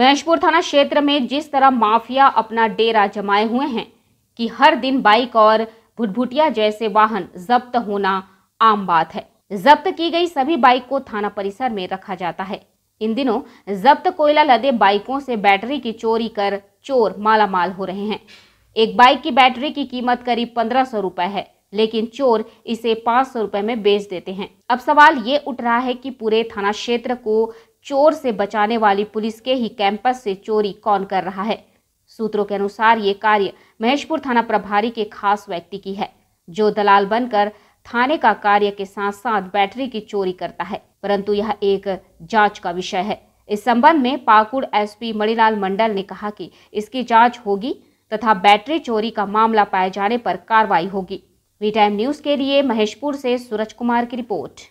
महेशपुर थाना क्षेत्र में जिस तरह माफिया अपना डेरा जमाए हुए हैं कि हर दिन बाइक और भुटभुटिया जैसे वाहन जब्त होना आम बात है जब्त की गई सभी बाइक को थाना परिसर में रखा जाता है इन दिनों जब्त कोयला लदे बाइकों से बैटरी की चोरी कर चोर मालामाल हो रहे हैं एक बाइक की बैटरी की कीमत करीब पंद्रह सौ रुपए है लेकिन चोर इसे पाँच सौ रुपये में बेच देते हैं अब सवाल ये उठ रहा है कि पूरे थाना क्षेत्र को चोर से बचाने वाली पुलिस के ही कैंपस से चोरी कौन कर रहा है सूत्रों के अनुसार ये कार्य महेशपुर थाना प्रभारी के खास व्यक्ति की है जो दलाल बनकर थाने का कार्य के साथ साथ बैटरी की चोरी करता है परंतु यह एक जांच का विषय है इस संबंध में पाकुड़ एसपी मणिलाल मंडल ने कहा कि इसकी जांच होगी तथा बैटरी चोरी का मामला पाए जाने पर कार्रवाई होगी वी टाइम न्यूज़ के लिए महेशपुर से सूरज कुमार की रिपोर्ट